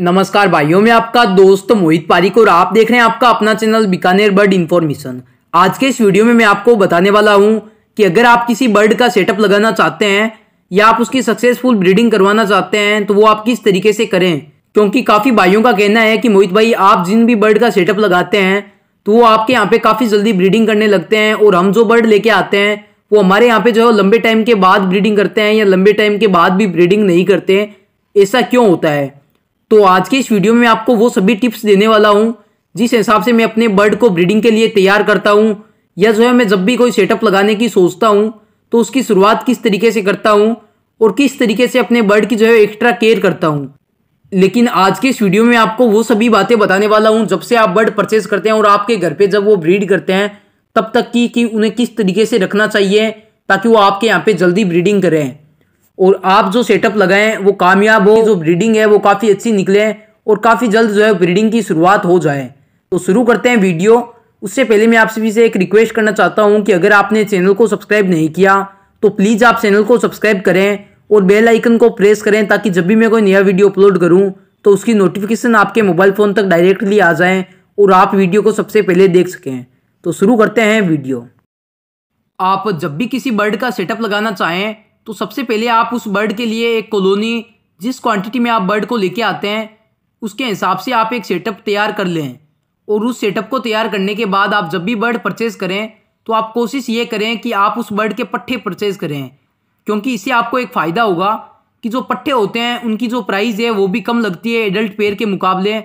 नमस्कार भाइयों में आपका दोस्त मोहित पारिक और आप देख रहे हैं आपका अपना चैनल बीकानेर बर्ड इन्फॉर्मेशन आज के इस वीडियो में मैं आपको बताने वाला हूं कि अगर आप किसी बर्ड का सेटअप लगाना चाहते हैं या आप उसकी सक्सेसफुल ब्रीडिंग करवाना चाहते हैं तो वो आप किस तरीके से करें क्योंकि काफ़ी भाइयों का कहना है कि मोहित भाई आप जिन भी बर्ड का सेटअप लगाते हैं तो वो आपके यहाँ पे काफ़ी जल्दी ब्रीडिंग करने लगते हैं और हम जो बर्ड लेके आते हैं वो हमारे यहाँ पे जो है लंबे टाइम के बाद ब्रीडिंग करते हैं या लंबे टाइम के बाद भी ब्रीडिंग नहीं करते ऐसा क्यों होता है तो आज के इस वीडियो में आपको वो सभी टिप्स देने वाला हूँ जिस हिसाब से मैं अपने बर्ड को ब्रीडिंग के लिए तैयार करता हूँ या जो है मैं जब भी कोई सेटअप लगाने की सोचता हूँ तो उसकी शुरुआत किस तरीके से करता हूँ और किस तरीके से अपने बर्ड की जो है एक्स्ट्रा केयर करता हूँ लेकिन आज के इस वीडियो में आपको वो सभी बातें बताने वाला हूँ जब से आप बर्ड परचेज करते हैं और आपके घर पर जब वो ब्रीड करते हैं तब तक की कि उन्हें किस तरीके से रखना चाहिए ताकि वो आपके यहाँ पे जल्दी ब्रीडिंग करें और आप जो सेटअप लगाएं वो कामयाब हो जो ब्रीडिंग है वो काफ़ी अच्छी निकले और काफ़ी जल्द जो है ब्रीडिंग की शुरुआत हो जाए तो शुरू करते हैं वीडियो उससे पहले मैं आप सभी से एक रिक्वेस्ट करना चाहता हूँ कि अगर आपने चैनल को सब्सक्राइब नहीं किया तो प्लीज़ आप चैनल को सब्सक्राइब करें और बेल आइकन को प्रेस करें ताकि जब भी मैं कोई नया वीडियो अपलोड करूँ तो उसकी नोटिफिकेशन आपके मोबाइल फ़ोन तक डायरेक्टली आ जाए और आप वीडियो को सबसे पहले देख सकें तो शुरू करते हैं वीडियो आप जब भी किसी बर्ड का सेटअप लगाना चाहें तो सबसे पहले आप उस बर्ड के लिए एक कॉलोनी जिस क्वांटिटी में आप बर्ड को लेके आते हैं उसके हिसाब से आप एक सेटअप तैयार कर लें और उस सेटअप को तैयार करने के बाद आप जब भी बर्ड परचेज़ करें तो आप कोशिश ये करें कि आप उस बर्ड के पट्ठे परचेज़ करें क्योंकि इससे आपको एक फ़ायदा होगा कि जो पट्ठे होते हैं उनकी जो प्राइस है वो भी कम लगती है एडल्ट पेयर के मुकाबले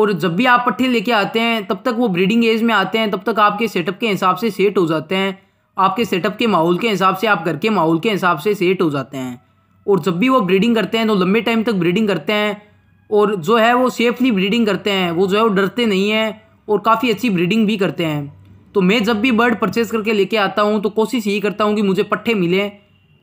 और जब भी आप पट्ठे लेके आते हैं तब तक वो ब्रीडिंग एज में आते हैं तब तक आपके सेटअप के हिसाब से सेट हो जाते हैं आपके सेटअप के माहौल के हिसाब से आप घर के माहौल के हिसाब से सेट हो जाते हैं और जब भी वो ब्रीडिंग करते हैं तो लंबे टाइम तक ब्रीडिंग करते हैं और जो है वो सेफली ब्रीडिंग करते हैं वो जो है वो डरते नहीं हैं और काफ़ी अच्छी ब्रीडिंग भी करते हैं तो मैं जब भी बर्ड परचेज़ करके लेके आता हूँ तो कोशिश यही करता हूँ कि मुझे पट्ठे मिलें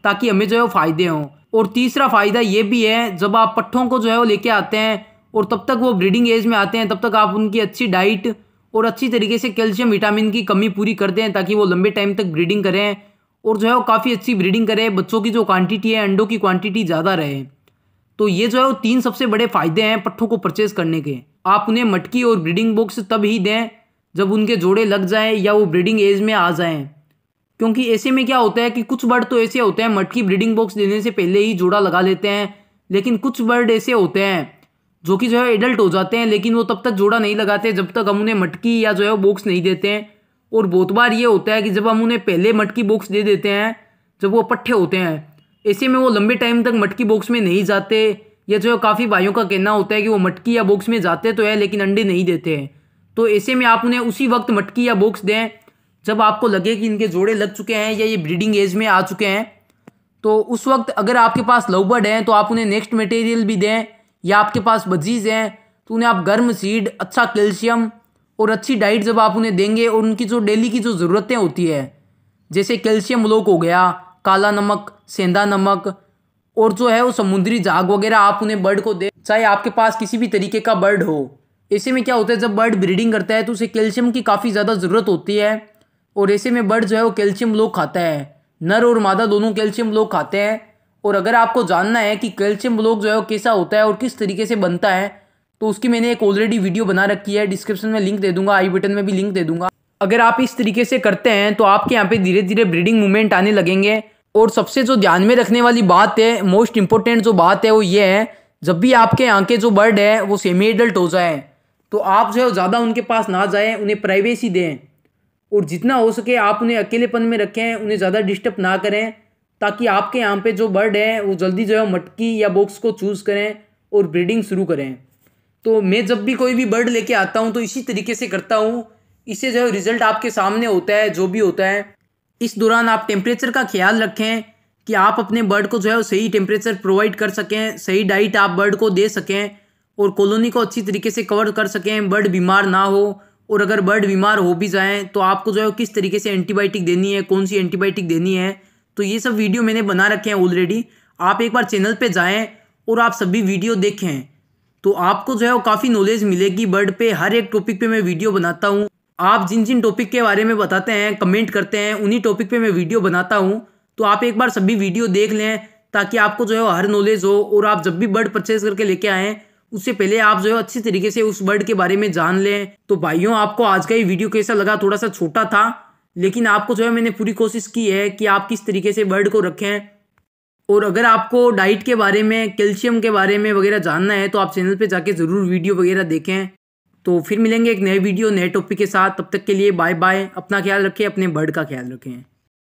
ताकि हमें जो है वो फ़ायदे हों और तीसरा फ़ायदा ये भी है जब आप पट्ठों को जो है वो लेके आते हैं और तब तक वो ब्रीडिंग एज में आते हैं तब तक आप उनकी अच्छी डाइट और अच्छी तरीके से कैल्शियम विटामिन की कमी पूरी कर दें ताकि वो लंबे टाइम तक ब्रीडिंग करें और जो है वो काफ़ी अच्छी ब्रीडिंग करें बच्चों की जो क्वांटिटी है अंडों की क्वांटिटी ज़्यादा रहे तो ये जो है वो तीन सबसे बड़े फायदे हैं पट्ठों को परचेज करने के आप उन्हें मटकी और ब्रीडिंग बॉक्स तब ही दें जब उनके जोड़े लग जाएँ या वो ब्रीडिंग एज में आ जाएँ क्योंकि ऐसे में क्या होता है कि कुछ बर्ड तो ऐसे होते हैं मटकी ब्रीडिंग बॉक्स देने से पहले ही जोड़ा लगा लेते हैं लेकिन कुछ बर्ड ऐसे होते हैं जो कि जो है एडल्ट हो जाते हैं लेकिन वो तब तक जोड़ा नहीं लगाते जब तक हम उन्हें मटकी या जो है बॉक्स नहीं देते हैं और बहुत बार ये होता है कि जब हम उन्हें पहले मटकी बॉक्स दे देते हैं जब वो पट्ठे होते हैं ऐसे में वो लंबे टाइम तक मटकी बॉक्स में नहीं जाते या जो है काफ़ी भाइयों का कहना होता है कि वो मटकी या बॉक्स में जाते तो है लेकिन अंडे नहीं देते हैं तो ऐसे में आप उन्हें उसी वक्त मटकी या बॉक्स दें जब आपको लगे कि इनके जोड़े लग चुके हैं या ये ब्रीडिंग एज में आ चुके हैं तो उस वक्त अगर आपके पास लव बर्ड हैं तो आप उन्हें नेक्स्ट मटेरियल भी दें या आपके पास बजीज़ हैं तो उन्हें आप गर्म सीड अच्छा कैल्शियम और अच्छी डाइट जब आप उन्हें देंगे और उनकी जो डेली की जो ज़रूरतें होती है जैसे कैल्शियम लोक हो गया काला नमक सेंधा नमक और जो है वो समुद्री जाग वगैरह आप उन्हें बर्ड को दे चाहे आपके पास किसी भी तरीके का बर्ड हो ऐसे में क्या होता है जब बर्ड ब्रीडिंग करता है तो उसे कैल्शियम की काफ़ी ज़्यादा ज़रूरत होती है और ऐसे में बर्ड जो है वो कैल्शियम लोग खाता है नर और मादा दोनों कैल्शियम लोग खाते हैं और अगर आपको जानना है कि कैल्शियम ब्लॉक जो है वो कैसा होता है और किस तरीके से बनता है तो उसकी मैंने एक ऑलरेडी वीडियो बना रखी है डिस्क्रिप्शन में लिंक दे दूंगा आई बटन में भी लिंक दे दूंगा अगर आप इस तरीके से करते हैं तो आपके यहाँ पे धीरे धीरे ब्रीडिंग मूवमेंट आने लगेंगे और सबसे जो ध्यान में रखने वाली बात है मोस्ट इंपॉर्टेंट जो बात है वो ये है जब भी आपके यहाँ के जो बर्ड है वो सेमी एडल्ट हो जाए तो आप जो है ज़्यादा उनके पास ना जाए उन्हें प्राइवेसी दें और जितना हो सके आप उन्हें अकेलेपन में रखें उन्हें ज़्यादा डिस्टर्ब ना करें ताकि आपके यहाँ पे जो बर्ड है वो जल्दी जो है मटकी या बॉक्स को चूज़ करें और ब्रीडिंग शुरू करें तो मैं जब भी कोई भी बर्ड लेके आता हूँ तो इसी तरीके से करता हूँ इससे जो है रिजल्ट आपके सामने होता है जो भी होता है इस दौरान आप टेम्परेचर का ख्याल रखें कि आप अपने बर्ड को जो है सही टेम्परेचर प्रोवाइड कर सकें सही डाइट आप बर्ड को दे सकें और कॉलोनी को अच्छी तरीके से कवर कर सकें बर्ड बीमार ना हो और अगर बर्ड बीमार हो भी जाएँ तो आपको जो है किस तरीके से एंटीबायोटिक देनी है कौन सी एंटीबायोटिक देनी है तो ये सब वीडियो मैंने बना रखे हैं ऑलरेडी आप एक बार चैनल पे जाएं और आप सभी वीडियो देखें तो आपको जो है वो काफ़ी नॉलेज मिलेगी बर्ड पे हर एक टॉपिक पे मैं वीडियो बनाता हूँ आप जिन जिन टॉपिक के बारे में बताते हैं कमेंट करते हैं उन्हीं टॉपिक पे मैं वीडियो बनाता हूँ तो आप एक बार सभी वीडियो देख लें ताकि आपको जो है हर नॉलेज हो और आप जब भी बर्ड परचेज करके लेके आएँ उससे पहले आप जो है अच्छी तरीके से उस बर्ड के बारे में जान लें तो भाइयों आपको आज का ये वीडियो कैसा लगा थोड़ा सा छोटा था लेकिन आपको जो है मैंने पूरी कोशिश की है कि आप किस तरीके से बर्ड को रखें और अगर आपको डाइट के बारे में कैल्शियम के बारे में वगैरह जानना है तो आप चैनल पे जाके ज़रूर वीडियो वगैरह देखें तो फिर मिलेंगे एक नए वीडियो नए टॉपिक के साथ तब तक के लिए बाय बाय अपना ख्याल रखें अपने बर्ड का ख्याल रखें